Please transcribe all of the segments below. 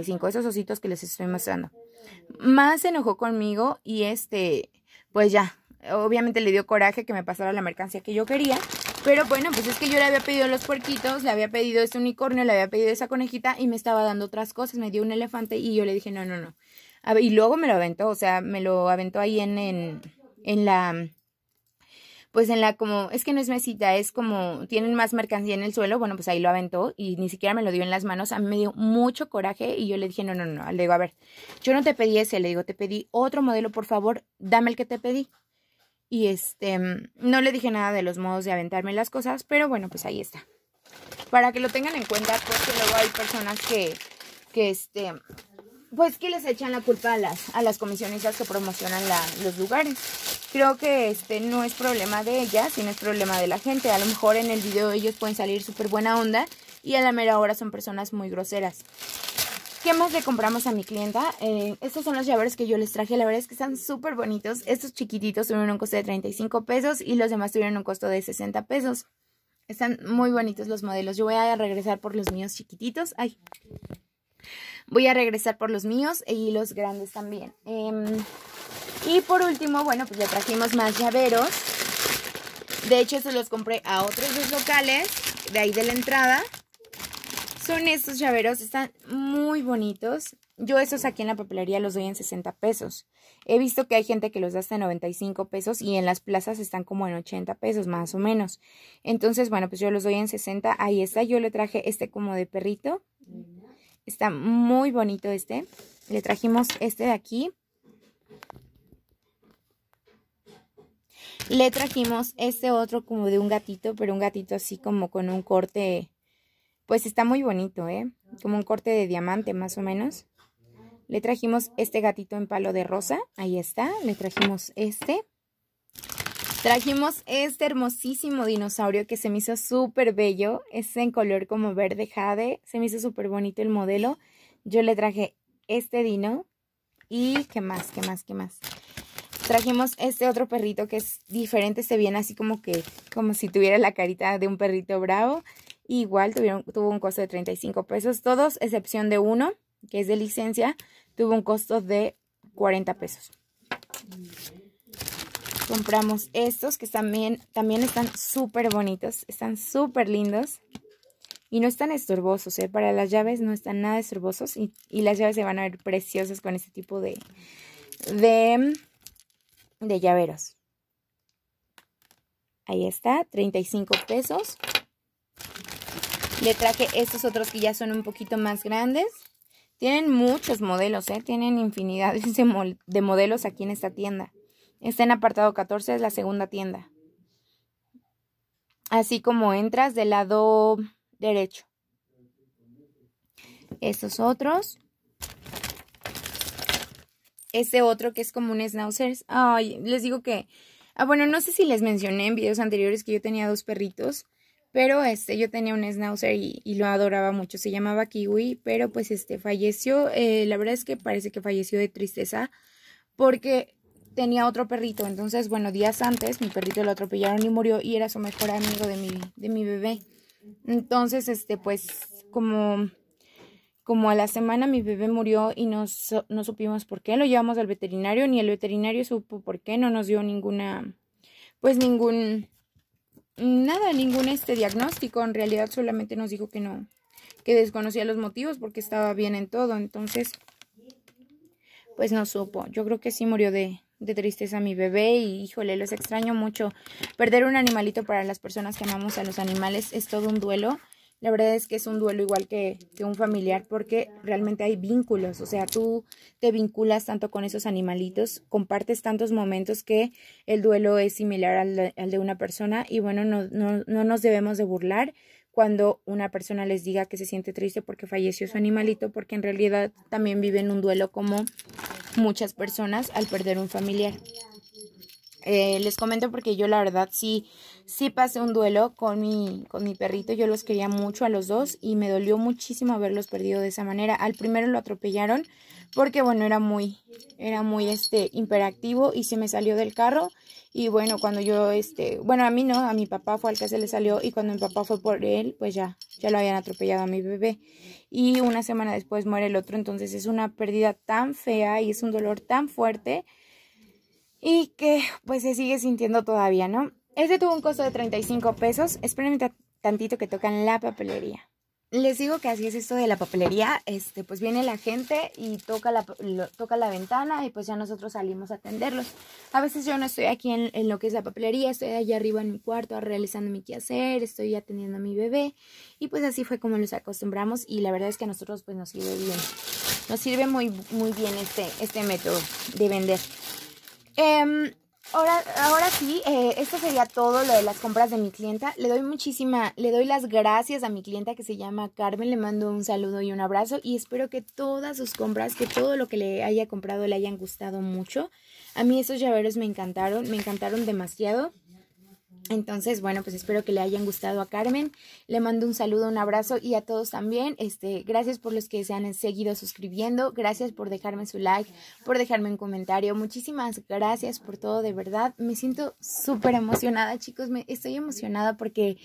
esos ositos que les estoy mostrando. Más se enojó conmigo y este, pues ya, obviamente le dio coraje que me pasara la mercancía que yo quería. Pero bueno, pues es que yo le había pedido los puerquitos, le había pedido este unicornio, le había pedido esa conejita y me estaba dando otras cosas. Me dio un elefante y yo le dije, no, no, no. y luego me lo aventó, o sea, me lo aventó ahí en, en, en la pues en la como, es que no es mesita, es como, tienen más mercancía en el suelo, bueno, pues ahí lo aventó y ni siquiera me lo dio en las manos, a mí me dio mucho coraje y yo le dije, no, no, no, le digo, a ver, yo no te pedí ese, le digo, te pedí otro modelo, por favor, dame el que te pedí. Y este, mm, no le dije nada de los modos de aventarme las cosas, pero bueno, pues ahí está. Para que lo tengan en cuenta, porque pues, luego hay personas que, que este, pues que les echan la culpa a las, a las comisionistas que promocionan los lugares. Creo que este no es problema de ellas, sino es problema de la gente. A lo mejor en el video ellos pueden salir súper buena onda y a la mera hora son personas muy groseras. ¿Qué más le compramos a mi clienta? Eh, estos son los llaveros que yo les traje. La verdad es que están súper bonitos. Estos chiquititos tuvieron un costo de 35 pesos y los demás tuvieron un costo de 60 pesos. Están muy bonitos los modelos. Yo voy a regresar por los míos chiquititos. Ay. Voy a regresar por los míos y e los grandes también. Em, y por último, bueno, pues le trajimos más llaveros. De hecho, se los compré a otros dos locales, de ahí de la entrada. Son estos llaveros, están muy bonitos. Yo esos aquí en la papelería los doy en 60 pesos. He visto que hay gente que los da hasta 95 pesos y en las plazas están como en 80 pesos más o menos. Entonces, bueno, pues yo los doy en 60. Ahí está, yo le traje este como de perrito. Está muy bonito este. Le trajimos este de aquí. Le trajimos este otro como de un gatito, pero un gatito así como con un corte, pues está muy bonito, ¿eh? Como un corte de diamante más o menos. Le trajimos este gatito en palo de rosa, ahí está, le trajimos este. Trajimos este hermosísimo dinosaurio que se me hizo súper bello. Es en color como verde jade. Se me hizo súper bonito el modelo. Yo le traje este dino. Y qué más, qué más, qué más. Trajimos este otro perrito que es diferente. Se viene así como que, como si tuviera la carita de un perrito bravo. igual tuvo un costo de 35 pesos. Todos, excepción de uno, que es de licencia, tuvo un costo de 40 pesos. Compramos estos que también, también están súper bonitos, están súper lindos. Y no están estorbosos, ¿eh? para las llaves no están nada estorbosos y, las llaves se van a ver preciosas con este tipo de, de, llaveros. Ahí está, 35 pesos. Le traje estos otros que ya son un poquito más grandes. Tienen muchos modelos, ¿eh? tienen infinidad de modelos aquí en esta tienda. Está en apartado 14, es la segunda tienda. Así como entras del lado derecho. Estos otros. Este otro que es como un schnauzers. Ay, les digo que... Ah, bueno, no sé si les mencioné en videos anteriores que yo tenía dos perritos. Pero este, yo tenía un schnauzer y, lo adoraba mucho. Se llamaba Kiwi, pero pues este falleció. Eh, la verdad es que parece que falleció de tristeza. Porque tenía otro perrito. Entonces, bueno, días antes mi perrito lo atropellaron y murió y era su mejor amigo de mi, de mi bebé. Entonces, este, pues, como, como a la semana mi bebé murió y no, no supimos por qué, lo llevamos al veterinario, ni el veterinario supo por qué, no nos dio ninguna, pues ningún, nada, ningún este diagnóstico. En realidad solamente nos dijo que no, que desconocía los motivos porque estaba bien en todo. Entonces, pues no supo. Yo creo que sí murió de, de tristeza a mi bebé y híjole, los extraño mucho. Perder un animalito para las personas que amamos a los animales es todo un duelo. La verdad es que es un duelo igual que, de un familiar porque realmente hay vínculos, o sea, tú te vinculas tanto con esos animalitos, compartes tantos momentos que el duelo es similar al de, una persona y bueno, no, no, no nos debemos de burlar cuando una persona les diga que se siente triste porque falleció su animalito, porque en realidad también viven un duelo como muchas personas al perder un familiar. Eh, les comento porque yo la verdad sí, sí pasé un duelo con mi, con mi perrito. Yo los quería mucho a los dos y me dolió muchísimo haberlos perdido de esa manera. Al primero lo atropellaron porque bueno, era muy, era muy este, imperactivo y se me salió del carro. Y bueno, cuando yo, este, bueno, a mí no, a mi papá fue al que se le salió y cuando mi papá fue por él, pues ya, ya lo habían atropellado a mi bebé. Y una semana después muere el otro, entonces es una pérdida tan fea y es un dolor tan fuerte y que pues se sigue sintiendo todavía, ¿no? Este tuvo un costo de 35 pesos. Espérenme tantito que tocan la papelería. Les digo que así es esto de la papelería, este, pues viene la gente y toca la, toca la ventana y pues ya nosotros salimos a atenderlos. A veces yo no estoy aquí en, lo que es la papelería, estoy allá arriba en mi cuarto realizando mi quehacer, estoy atendiendo a mi bebé y pues así fue como nos acostumbramos y la verdad es que a nosotros pues nos sirve bien, nos sirve muy, muy bien este, este método de vender. Em, ahora, ahora sí, eh, esto sería todo lo de las compras de mi clienta. Le doy muchísima, le doy las gracias a mi clienta que se llama Carmen. Le mando un saludo y un abrazo y espero que todas sus compras, que todo lo que le haya comprado le hayan gustado mucho. A mí esos llaveros me encantaron, me encantaron demasiado. Entonces, bueno, pues espero que le hayan gustado a Carmen. Le mando un saludo, un abrazo y a todos también. Este, gracias por los que se han seguido suscribiendo. Gracias por dejarme su like, por dejarme un comentario. Muchísimas gracias por todo, de verdad. Me siento súper emocionada, chicos. Me, estoy emocionada porque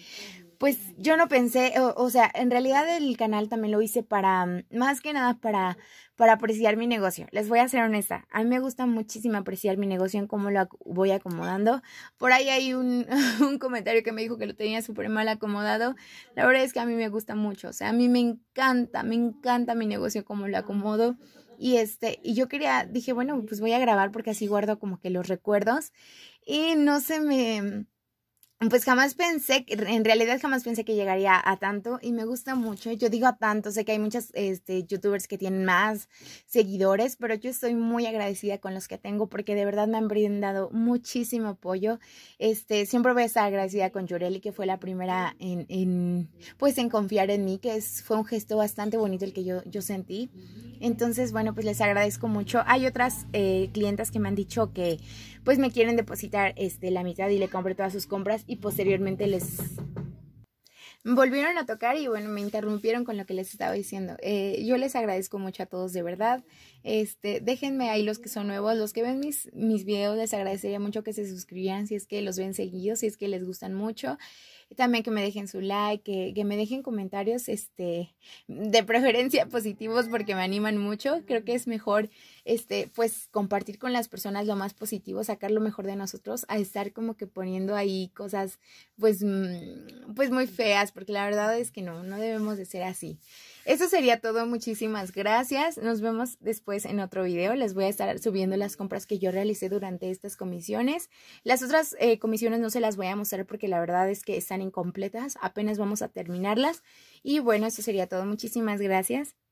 pues yo no pensé, o, sea, en realidad el canal también lo hice para, más que nada para, para apreciar mi negocio. Les voy a ser honesta, a mí me gusta muchísimo apreciar mi negocio en cómo lo voy acomodando. Por ahí hay un, comentario que me dijo que lo tenía súper mal acomodado. La verdad es que a mí me gusta mucho, o sea, a mí me encanta, me encanta mi negocio, cómo lo acomodo. Y este, y yo quería, dije, bueno, pues voy a grabar porque así guardo como que los recuerdos. Y no se me pues jamás pensé, en realidad jamás pensé que llegaría a tanto y me gusta mucho. Yo digo a tanto, sé que hay muchos este, youtubers que tienen más seguidores, pero yo estoy muy agradecida con los que tengo porque de verdad me han brindado muchísimo apoyo. Este, siempre voy a estar agradecida con Yoreli, que fue la primera en, pues en confiar en mí, que es, fue un gesto bastante bonito el que yo, yo sentí. Entonces, bueno, pues les agradezco mucho. Hay otras eh, clientas que me han dicho que pues me quieren depositar este, la mitad y le compré todas sus compras y posteriormente les volvieron a tocar y bueno, me interrumpieron con lo que les estaba diciendo. Eh, yo les agradezco mucho a todos, de verdad. Este, déjenme ahí los que son nuevos, los que ven mis, mis videos, les agradecería mucho que se suscribieran si es que los ven seguidos, si es que les gustan mucho. Y también que me dejen su like, que, que me dejen comentarios, este, de preferencia positivos porque me animan mucho. Creo que es mejor, este, pues compartir con las personas lo más positivo, sacar lo mejor de nosotros, a estar como que poniendo ahí cosas, pues, mm, pues muy feas, porque la verdad es que no, no debemos de ser así. Eso sería todo. Muchísimas gracias. Nos vemos después en otro video. Les voy a estar subiendo las compras que yo realicé durante estas comisiones. Las otras eh, comisiones no se las voy a mostrar porque la verdad es que están incompletas. Apenas vamos a terminarlas. Y bueno, eso sería todo. Muchísimas gracias.